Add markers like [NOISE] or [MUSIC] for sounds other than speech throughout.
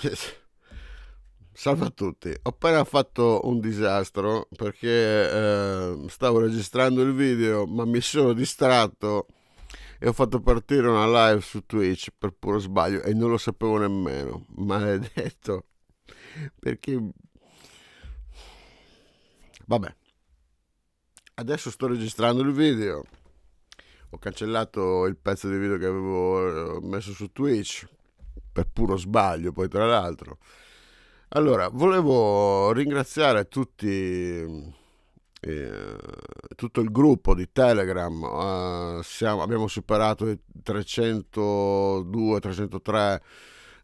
Yes. Salve a tutti, ho appena fatto un disastro perché eh, stavo registrando il video ma mi sono distratto e ho fatto partire una live su Twitch per puro sbaglio e non lo sapevo nemmeno, maledetto, perché... Vabbè, adesso sto registrando il video, ho cancellato il pezzo di video che avevo eh, messo su Twitch per puro sbaglio poi tra l'altro allora, volevo ringraziare tutti, eh, tutto il gruppo di Telegram, eh, siamo, abbiamo superato i 302, 303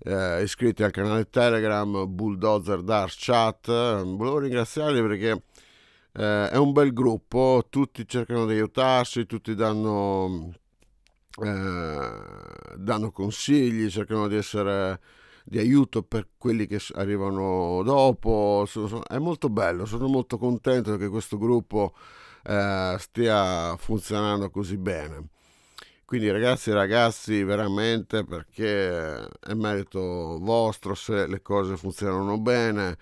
eh, iscritti al canale Telegram Bulldozer Dark Chat, volevo ringraziarli perché eh, è un bel gruppo, tutti cercano di aiutarsi, tutti danno, eh, danno consigli, cercano di essere di aiuto per quelli che arrivano dopo. È molto bello, sono molto contento che questo gruppo eh, stia funzionando così bene. Quindi ragazzi ragazzi, veramente perché è merito vostro se le cose funzionano bene.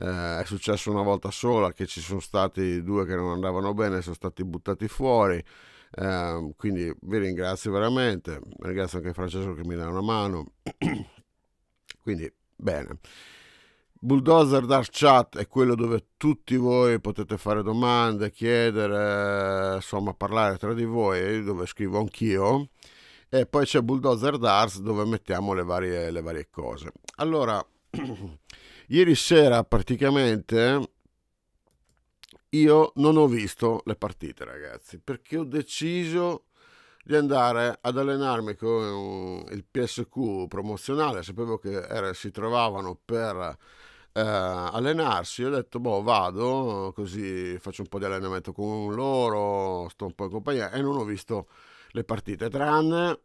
Eh, è successo una volta sola che ci sono stati due che non andavano bene, sono stati buttati fuori. Eh, quindi vi ringrazio veramente. Ringrazio anche Francesco che mi dà una mano. [CLEARS THROAT] Quindi, bene. Bulldozer Dark Chat è quello dove tutti voi potete fare domande, chiedere, insomma parlare tra di voi, dove scrivo anch'io. E poi c'è Bulldozer Dars dove mettiamo le varie, le varie cose. Allora, [CLEARS THROAT] ieri sera praticamente io non ho visto le partite ragazzi perché ho deciso di andare ad allenarmi con il PSQ promozionale, sapevo che era, si trovavano per eh, allenarsi, ho detto boh vado così faccio un po' di allenamento con loro, sto un po' in compagnia e non ho visto le partite tranne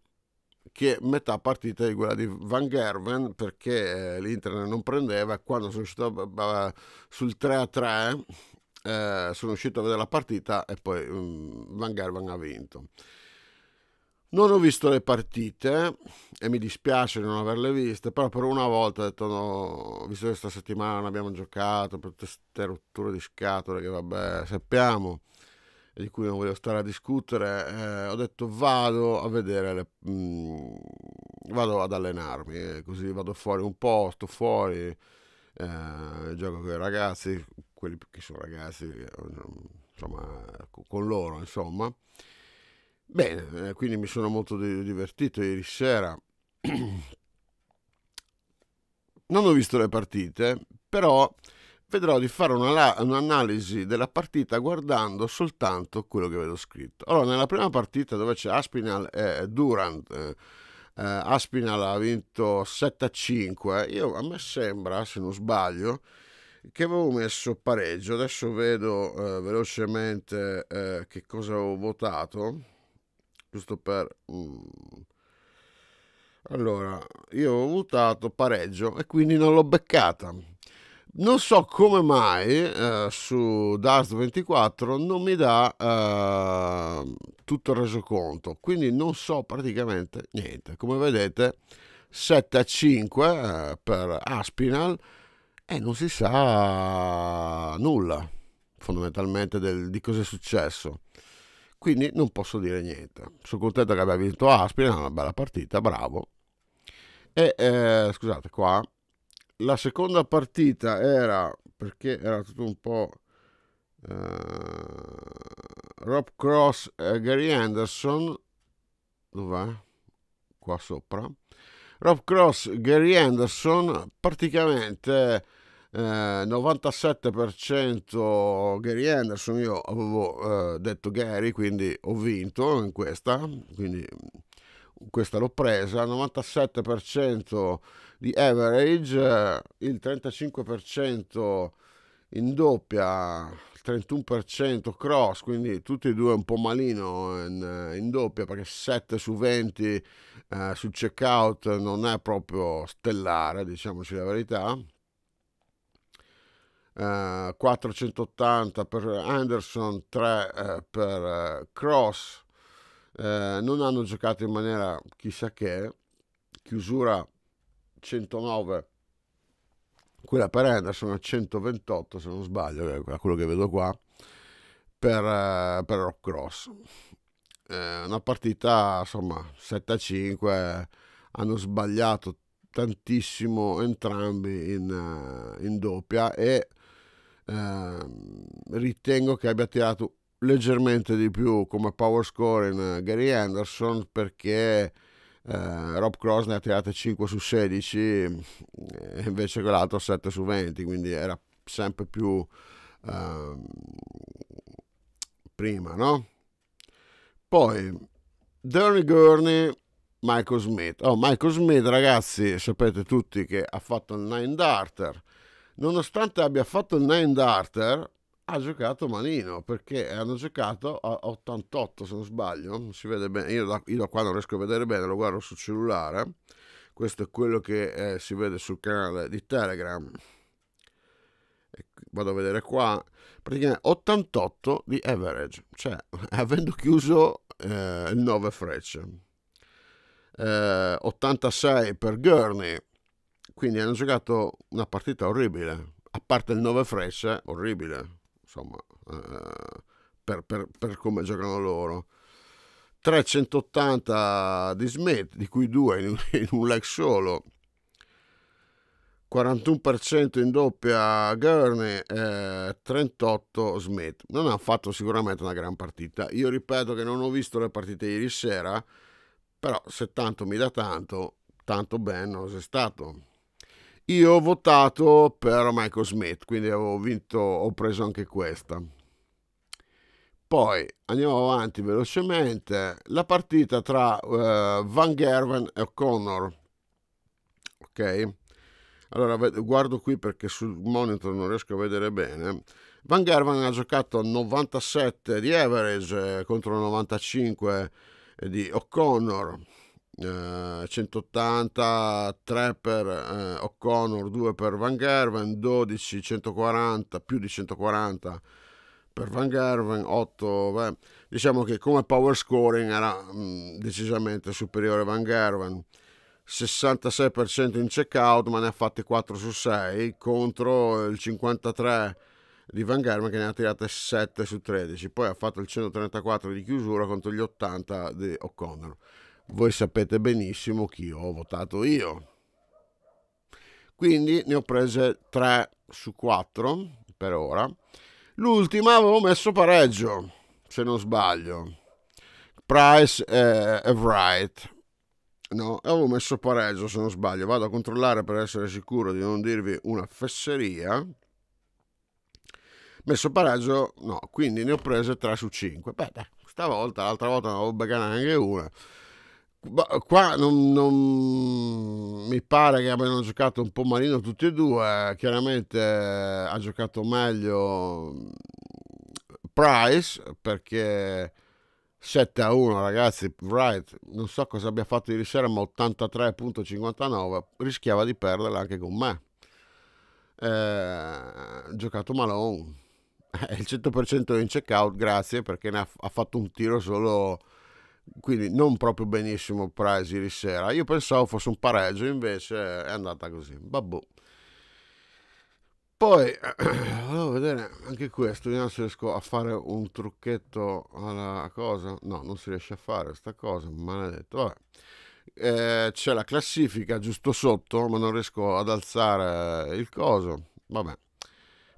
che metà partita di quella di Van Gerven perché eh, l'Inter non prendeva quando sono uscito sul 3 3 eh, sono uscito a vedere la partita e poi um, Van Gerven ha vinto non ho visto le partite e mi dispiace non averle viste, però per una volta ho detto no, visto che questa settimana non abbiamo giocato per queste rotture di scatole che vabbè sappiamo e di cui non voglio stare a discutere, eh, ho detto vado a vedere, le, mh, mm, vado ad allenarmi, eh, così vado fuori un po', sto fuori, eh, gioco con i ragazzi, quelli che sono ragazzi, eh, insomma, con loro insomma. Bene, eh, quindi mi sono molto divertito ieri sera. [CLEARS THROAT] Non ho visto le partite, però vedrò di fare una, un'analisi della partita guardando soltanto quello che vedo scritto. Allora, nella prima partita dove c'è Aspinal e Durant, eh, eh Aspinal ha vinto 7-5, io, a me sembra, se non sbaglio, che avevo messo pareggio. Adesso vedo eh, velocemente eh, che cosa avevo votato giusto per... Mm. Allora, io ho votato pareggio e quindi non l'ho beccata. Non so come mai eh, su Dust24 non mi dà eh, tutto il resoconto, quindi non so praticamente niente. Come vedete 7 a 5 eh, per Aspinal e non si sa nulla fondamentalmente del, di cosa è successo quindi non posso dire niente. Sono contento che abbia vinto Aspina, una bella partita, bravo. E eh, scusate qua, la seconda partita era perché era tutto un po'... Eh, Rob Cross e Gary Anderson, dov'è? Qua sopra. Rob Cross, Gary Anderson, praticamente eh, 97% Gary Anderson, io avevo eh, detto Gary, quindi ho vinto in questa, quindi mm, questa l'ho presa, 97% di average, eh, il 35% in doppia, il 31% cross, quindi tutti e due un po' malino in, eh, in doppia perché 7 su 20 eh, sul checkout non è proprio stellare, diciamoci la verità. 480 eh, per Anderson, 3 eh, per eh, Cross. Eh, non hanno giocato in maniera chissà che, chiusura 109 quella per Anderson a 128 se non sbaglio è quello che vedo qua per, per Rock Cross eh, una partita insomma 7 a 5 hanno sbagliato tantissimo entrambi in, in doppia e Ehm, ritengo che abbia tirato leggermente di più come power score in eh, Gary Anderson perché eh, Rob Cross ne ha tirate 5 su 16 e eh, invece quell'altro 7 su 20 quindi era sempre più eh, prima no? poi Donny Gurney Michael Smith oh Michael Smith ragazzi sapete tutti che ha fatto il 9 darter nonostante abbia fatto il 9 darter, ha giocato Manino perché hanno giocato a 88 se non sbaglio, non si vede bene, io da, io da, qua non riesco a vedere bene, lo guardo sul cellulare, questo è quello che eh, si vede sul canale di Telegram, e vado a vedere qua, praticamente 88 di average, cioè [LAUGHS] avendo chiuso eh, il 9 frecce, eh, 86 per Gurney, quindi hanno giocato una partita orribile, a parte il 9 frecce, orribile, insomma, eh, per, per, per, come giocano loro. 380 di Smith, di cui due in, [LAUGHS] in un leg solo. 41% in doppia Gurney, eh, 38 Smith. Non ha fatto sicuramente una gran partita. Io ripeto che non ho visto le partite ieri sera, però se tanto mi dà tanto, tanto ben non è stato. Io ho votato per Michael Smith, quindi avevo vinto, ho preso anche questa. Poi andiamo avanti velocemente. La partita tra uh, Van Gerven e O'Connor. Ok? Allora guardo qui perché sul monitor non riesco a vedere bene. Van Gerven ha giocato 97 di average eh, contro 95 eh, di O'Connor eh, 180 3 per eh, O'Connor, 2 per Van Gerven, 12 140, più di 140 per Van Gerven, 8 beh, diciamo che come power scoring era mh, mm, decisamente superiore Van Gerven. 66% in checkout, ma ne ha fatti 4 su 6 contro il 53 di Van Germen che ne ha tirate 7 su 13. Poi ha fatto il 134 di chiusura contro gli 80 di O'Connor voi sapete benissimo chi ho votato io. Quindi ne ho prese 3 su 4 per ora. L'ultima avevo messo pareggio, se non sbaglio. Price e eh, Wright. No, avevo messo pareggio se non sbaglio. Vado a controllare per essere sicuro di non dirvi una fesseria. Messo pareggio, no, quindi ne ho prese 3 su 5. Beh, stavolta, l'altra volta ne avevo beccata neanche una. Boh, qua non, non, mi pare che abbiano giocato un po' malino tutti e due, chiaramente eh, ha giocato meglio mm, Price perché 7 a 1 ragazzi, Wright non so cosa abbia fatto ieri sera ma 83.59 rischiava di perderla anche con me. Eh, giocato Malone, [LAUGHS] il 100% in check out, grazie perché ha, ha fatto un tiro solo quindi non proprio benissimo Price ieri sera. Io pensavo fosse un pareggio, invece è andata così. Babbo. Poi [CLEARS THROAT] volevo vedere anche questo, vediamo se riesco a fare un trucchetto alla cosa. No, non si riesce a fare questa cosa, maledetto. Vabbè. Eh, c'è la classifica giusto sotto, ma non riesco ad alzare il coso. Vabbè.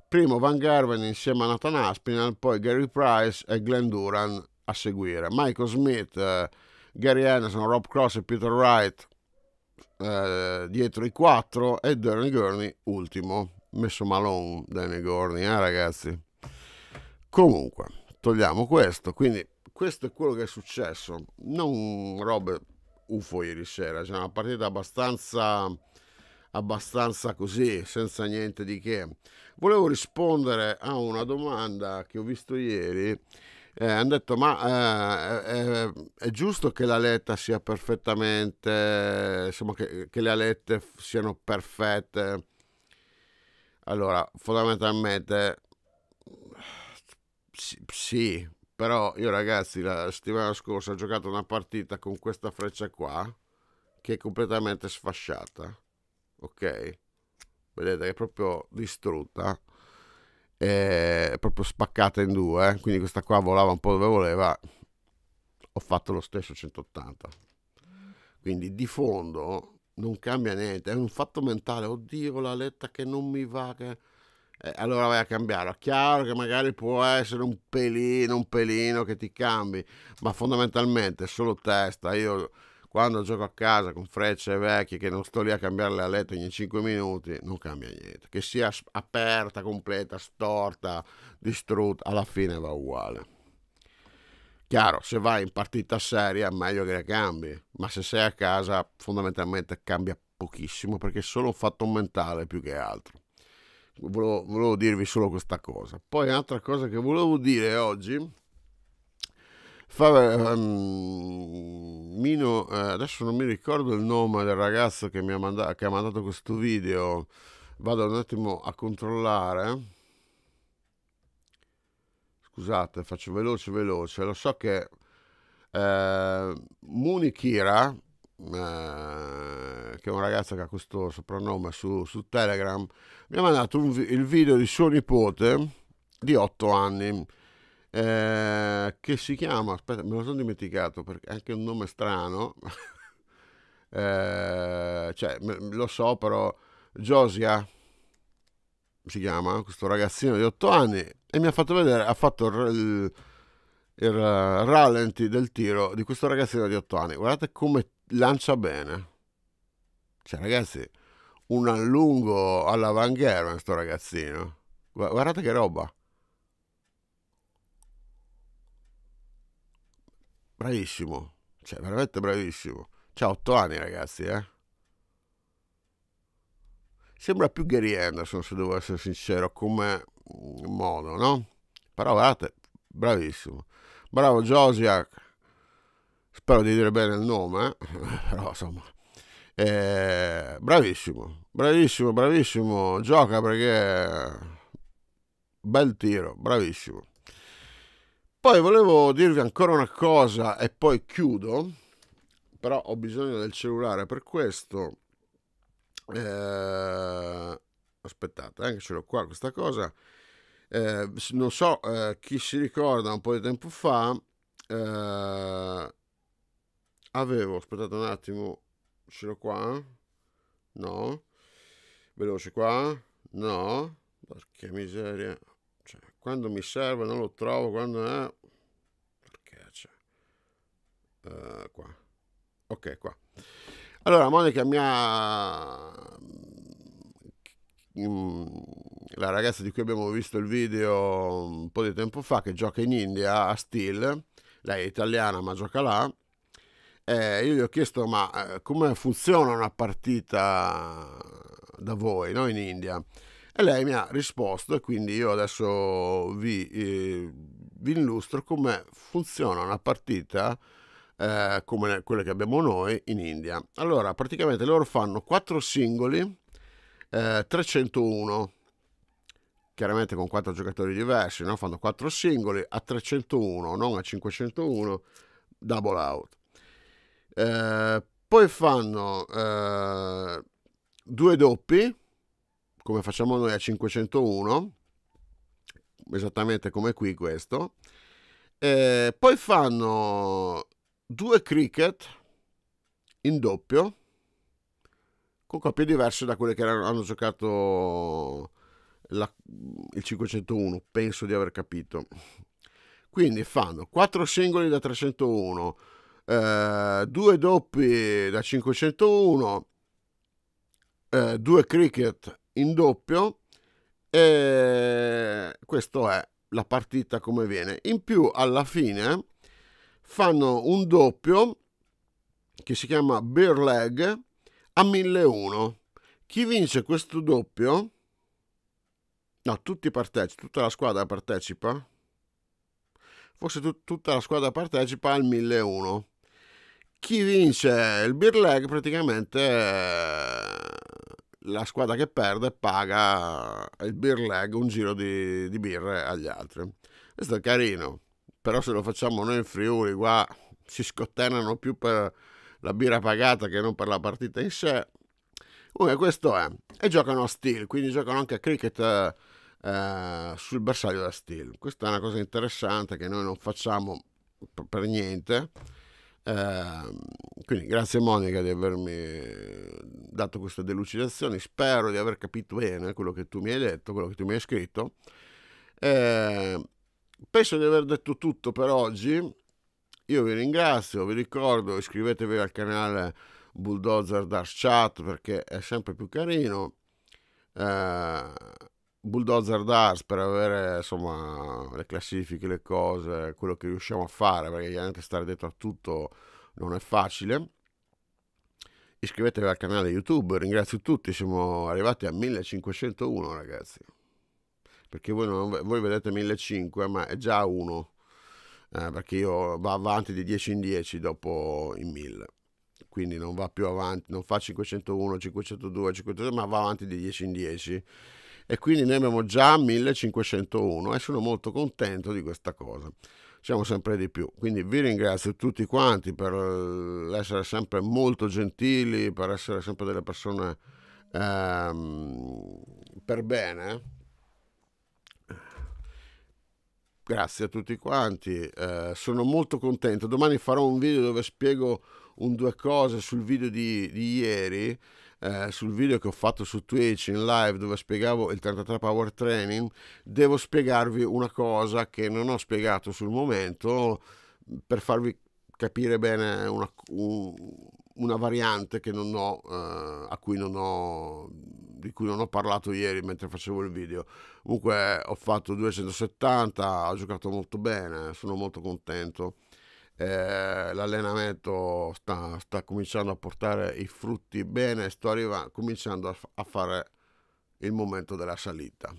Primo Van Garven insieme a Nathan Aspinall, poi Gary Price e Glenn Duran a seguire. Michael Smith, eh, Gary Anderson, Rob Cross e Peter Wright eh, dietro i quattro e Danny Gurney ultimo. Messo Malone, Danny Gurney, eh ragazzi. Comunque, togliamo questo, quindi questo è quello che è successo. Non robe UFO ieri sera, c'è una partita abbastanza abbastanza così, senza niente di che. Volevo rispondere a una domanda che ho visto ieri eh, hanno detto ma eh, è, eh, eh, è, giusto che la letta sia perfettamente, insomma che, che le alette siano perfette. Allora, fondamentalmente sì, però io ragazzi la settimana scorsa ho giocato una partita con questa freccia qua che è completamente sfasciata, ok? Vedete, è proprio distrutta eh, proprio spaccata in due, eh. quindi questa qua volava un po' dove voleva, ho fatto lo stesso 180. Quindi di fondo non cambia niente, è un fatto mentale, oddio l'aletta che non mi va, che... Eh, allora vai a cambiare. È chiaro che magari può essere un pelino, un pelino che ti cambi, ma fondamentalmente è solo testa. Io quando gioco a casa con frecce vecchie che non sto lì a cambiarle a letto ogni 5 minuti, non cambia niente. Che sia aperta, completa, storta, distrutta, alla fine va uguale. Chiaro, se vai in partita seria meglio che la cambi, ma se sei a casa fondamentalmente cambia pochissimo perché è solo un fatto mentale più che altro. Volevo, volevo dirvi solo questa cosa. Poi un'altra cosa che volevo dire oggi Fava, um, ehm, Mino, eh, adesso non mi ricordo il nome del ragazzo che mi ha, manda- che ha mandato questo video, vado un attimo a controllare scusate, faccio veloce, veloce. Lo so che eh, Munichira, eh, che è un ragazzo che ha questo soprannome su, su Telegram, mi ha mandato un, il video di suo nipote di 8 anni eh, che si chiama, aspetta, me lo sono dimenticato perché è anche un nome strano, [LAUGHS] eh, cioè lo so però, Josia si chiama, questo ragazzino di 8 anni e mi ha fatto vedere, ha fatto il, il rallenti del tiro di questo ragazzino di 8 anni, guardate come lancia bene, cioè ragazzi un allungo alla questo ragazzino, guardate che roba. Bravissimo, cioè veramente bravissimo. C'ha otto anni ragazzi, eh. Sembra più Gary Anderson, se devo essere sincero, come mm, modo, no? Però guardate, bravissimo. Bravo Josiak, spero di dire bene il nome, eh? [LAUGHS] però insomma... Eh, bravissimo, bravissimo, bravissimo, gioca perché... Bel tiro, bravissimo. Poi volevo dirvi ancora una cosa e poi chiudo, però ho bisogno del cellulare per questo. Eh, aspettate, anche eh, ce l'ho qua questa cosa. Eh, non so eh, chi si ricorda un po' di tempo fa. Eh, avevo, aspettate un attimo, ce l'ho qua? No? Veloce qua? No? Porca miseria, quando mi serve non lo trovo, quando... Eh, perché c'è? Uh, qua. Ok, qua. Allora, Monica mi ha... Mm, la ragazza di cui abbiamo visto il video un po' di tempo fa, che gioca in India a Steel, lei è italiana ma gioca là, eh, io gli ho chiesto ma eh, come funziona una partita da voi no? in India e lei mi ha risposto e quindi io adesso vi, eh, vi illustro come funziona una partita eh, come quella che abbiamo noi in India. Allora, praticamente loro fanno quattro singoli, eh, 301, chiaramente con quattro giocatori diversi, no? fanno quattro singoli a 301, non a 501, double out. Eh, poi fanno eh, due doppi come facciamo noi a 501, esattamente come qui questo. E poi fanno due cricket in doppio con coppie diverse da quelle che erano, hanno giocato la, il 501, penso di aver capito. Quindi fanno 4 singoli da 301, eh, 2 doppi da 501, eh, 2 cricket in doppio e questa è la partita come viene. In più alla fine fanno un doppio che si chiama Bear Leg a 1001. Chi vince questo doppio? No, tutti partecipano, tutta la squadra partecipa. Forse tut tutta la squadra partecipa al 1001. Chi vince il Beer Leg praticamente eh, la squadra che perde paga il beer leg un giro di, di birre agli altri. Questo è carino, però se lo facciamo noi in Friuli qua si scotternano più per la birra pagata che non per la partita in sé. Comunque questo è. E giocano a steel, quindi giocano anche a cricket eh, sul bersaglio da steel. Questa è una cosa interessante che noi non facciamo per niente Ehm, quindi grazie Monica di avermi dato questa delucidazione, spero di aver capito bene quello che tu mi hai detto, quello che tu mi hai scritto. Eh, penso di aver detto tutto per oggi. Io vi ringrazio, vi ricordo iscrivetevi al canale Bulldozer Dash Chat perché è sempre più carino. Eh, Bulldozer Dars per avere insomma le classifiche, le cose, quello che riusciamo a fare, perché anche stare dietro a tutto non è facile. Iscrivetevi al canale YouTube, ringrazio tutti, siamo arrivati a 1501 ragazzi. Perché voi, non, voi vedete 1500, ma è già uno, eh, perché io va avanti di 10 in 10 dopo i 1000 quindi non va più avanti, non fa 501, 502, 503, ma va avanti di 10 in 10 e quindi ne abbiamo già 1501 e sono molto contento di questa cosa. Siamo sempre di più. Quindi vi ringrazio tutti quanti per eh, essere sempre molto gentili, per essere sempre delle persone ehm, per bene. Grazie a tutti quanti, eh, sono molto contento. Domani farò un video dove spiego un due cose sul video di, di ieri eh, sul video che ho fatto su Twitch in live dove spiegavo il 33 Power Training, devo spiegarvi una cosa che non ho spiegato sul momento per farvi capire bene una, una variante che non ho, eh, cui non ho, di cui non ho parlato ieri mentre facevo il video. Comunque ho fatto 270, ho giocato molto bene, sono molto contento eh, l'allenamento sta, sta, cominciando a portare i frutti bene, sto arrivando, cominciando a, a fare il momento della salita.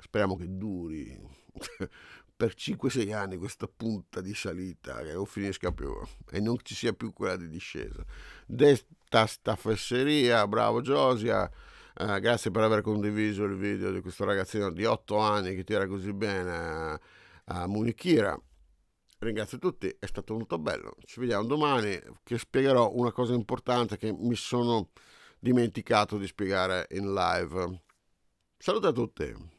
Speriamo che duri [LAUGHS] per 5-6 anni questa punta di salita che non finisca più e non ci sia più quella di discesa. Detta sta fesseria, bravo Giosia, eh, grazie per aver condiviso il video di questo ragazzino di 8 anni che tira così bene a Munichira ringrazio tutti, è stato molto bello. Ci vediamo domani che spiegherò una cosa importante che mi sono dimenticato di spiegare in live. Saluto a tutti.